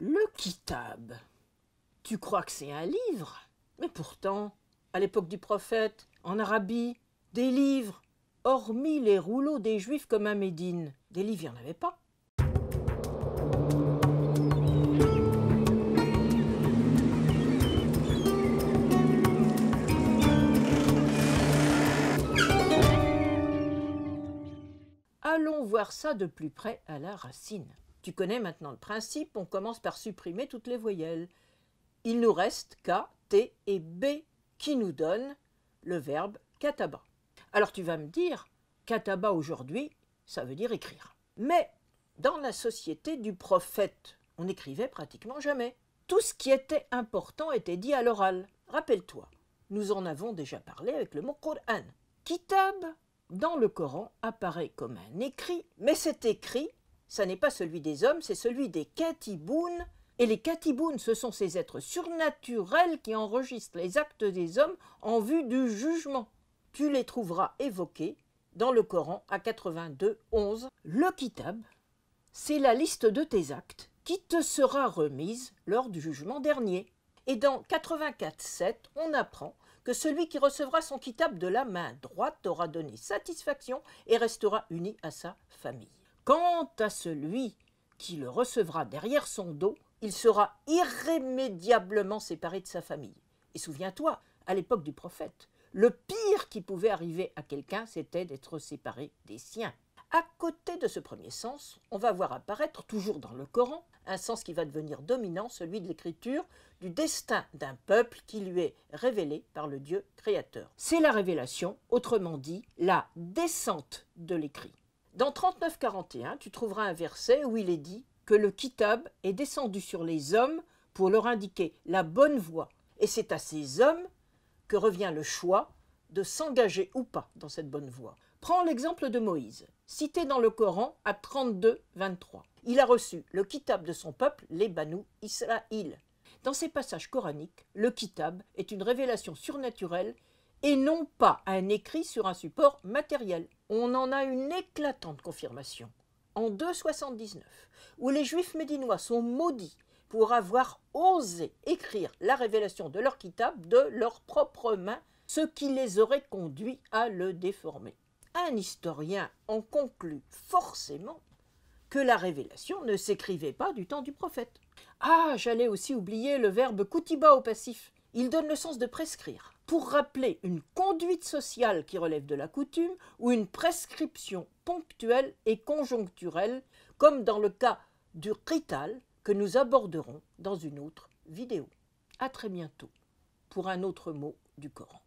Le Kitab. Tu crois que c'est un livre Mais pourtant, à l'époque du prophète, en Arabie, des livres, hormis les rouleaux des Juifs comme à Médine, des livres, il n'y en avait pas. Allons voir ça de plus près à la racine. Tu connais maintenant le principe, on commence par supprimer toutes les voyelles. Il nous reste K, T et B qui nous donnent le verbe kataba. Alors tu vas me dire, kataba aujourd'hui, ça veut dire écrire. Mais dans la société du prophète, on n'écrivait pratiquement jamais. Tout ce qui était important était dit à l'oral. Rappelle-toi, nous en avons déjà parlé avec le mot Qur'an. Kitab, dans le Coran, apparaît comme un écrit, mais cet écrit ce n'est pas celui des hommes, c'est celui des Katibounes. Et les Katibounes, ce sont ces êtres surnaturels qui enregistrent les actes des hommes en vue du jugement. Tu les trouveras évoqués dans le Coran à 82, 11. Le Kitab, c'est la liste de tes actes qui te sera remise lors du jugement dernier. Et dans 84, 7, on apprend que celui qui recevra son Kitab de la main droite aura donné satisfaction et restera uni à sa famille. Quant à celui qui le recevra derrière son dos, il sera irrémédiablement séparé de sa famille. Et souviens-toi, à l'époque du prophète, le pire qui pouvait arriver à quelqu'un, c'était d'être séparé des siens. À côté de ce premier sens, on va voir apparaître, toujours dans le Coran, un sens qui va devenir dominant, celui de l'écriture du destin d'un peuple qui lui est révélé par le Dieu créateur. C'est la révélation, autrement dit, la descente de l'écrit. Dans 39 tu trouveras un verset où il est dit que le Kitab est descendu sur les hommes pour leur indiquer la bonne voie. Et c'est à ces hommes que revient le choix de s'engager ou pas dans cette bonne voie. Prends l'exemple de Moïse, cité dans le Coran à 32-23. Il a reçu le kitab de son peuple, les Banu Israël. Dans ces passages coraniques, le kitab est une révélation surnaturelle et non pas un écrit sur un support matériel. On en a une éclatante confirmation en 279, où les juifs médinois sont maudits pour avoir osé écrire la révélation de leur kitab de leurs propres mains, ce qui les aurait conduits à le déformer. Un historien en conclut forcément que la révélation ne s'écrivait pas du temps du prophète. Ah, j'allais aussi oublier le verbe koutiba au passif, il donne le sens de prescrire pour rappeler une conduite sociale qui relève de la coutume ou une prescription ponctuelle et conjoncturelle, comme dans le cas du rital que nous aborderons dans une autre vidéo. À très bientôt pour un autre mot du Coran.